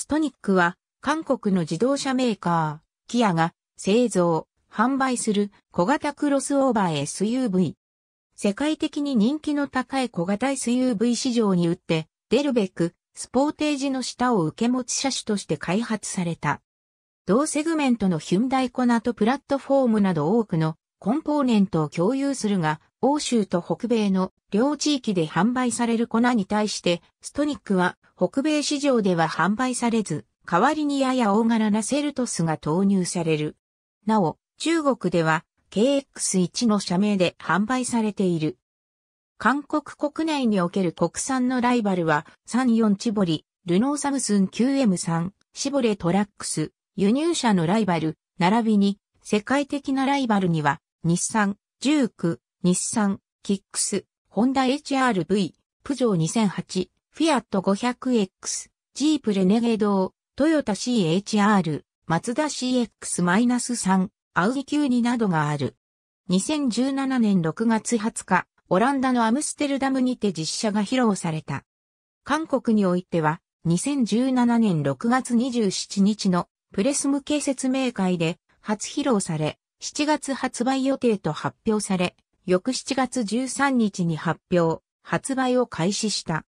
ストニックは韓国の自動車メーカー、キアが製造、販売する小型クロスオーバー SUV。世界的に人気の高い小型 SUV 市場に打って出るべくスポーテージの下を受け持ち車種として開発された。同セグメントのヒュンダイコナとプラットフォームなど多くのコンポーネントを共有するが、欧州と北米の両地域で販売される粉に対して、ストニックは北米市場では販売されず、代わりにやや大柄なセルトスが投入される。なお、中国では KX1 の社名で販売されている。韓国国内における国産のライバルは34チボリ、ルノーサムスン 9M3、シボレトラックス、輸入車のライバル、並びに世界的なライバルには日産、ジューク、日産、キックス、ホンダ HRV、プジョー2008、フィアット 500X、ジープレネゲートヨタ CHR、マツダ CX-3、アウディ Q2 などがある。2017年6月20日、オランダのアムステルダムにて実写が披露された。韓国においては、2017年6月27日のプレス向け説明会で初披露され、7月発売予定と発表され、翌7月13日に発表、発売を開始した。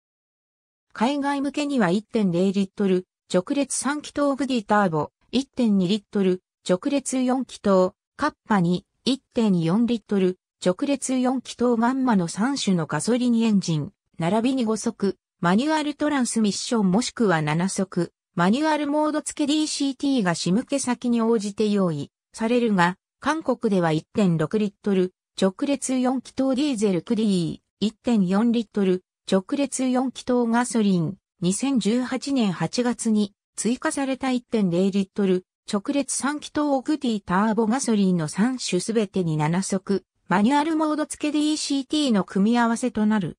海外向けには1.0リットル、直列3気筒グディターボ、1.2リットル、直列4気筒、カッパに1.4リットル、直列4気筒ガンマの3種のガソリンエンジン、並びに5速、マニュアルトランスミッションもしくは7速、マニュアルモード付け DCT が仕向け先に応じて用意されるが、韓国では1.6リットル、直列4気筒ディーゼルクディー、1.4リットル、直列4気筒ガソリン、2018年8月に追加された1.0リットル、直列3気筒オグディターボガソリンの3種すべてに7速、マニュアルモード付け DCT の組み合わせとなる。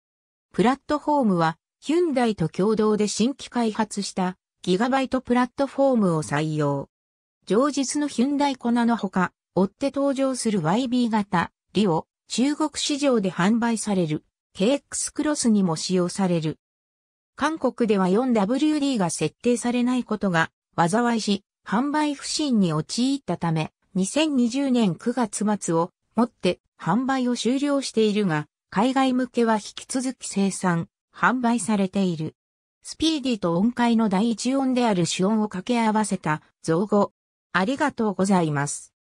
プラットフォームは、ヒュンダイと共同で新規開発したギガバイトプラットフォームを採用。上日のヒュンダイコナのほか、追って登場する YB 型、リオ、中国市場で販売される KX クロスにも使用される。韓国では 4WD が設定されないことが災いし、販売不振に陥ったため、2020年9月末をもって販売を終了しているが、海外向けは引き続き生産、販売されている。スピーディーと音階の第一音である主音を掛け合わせた造語。ありがとうございます。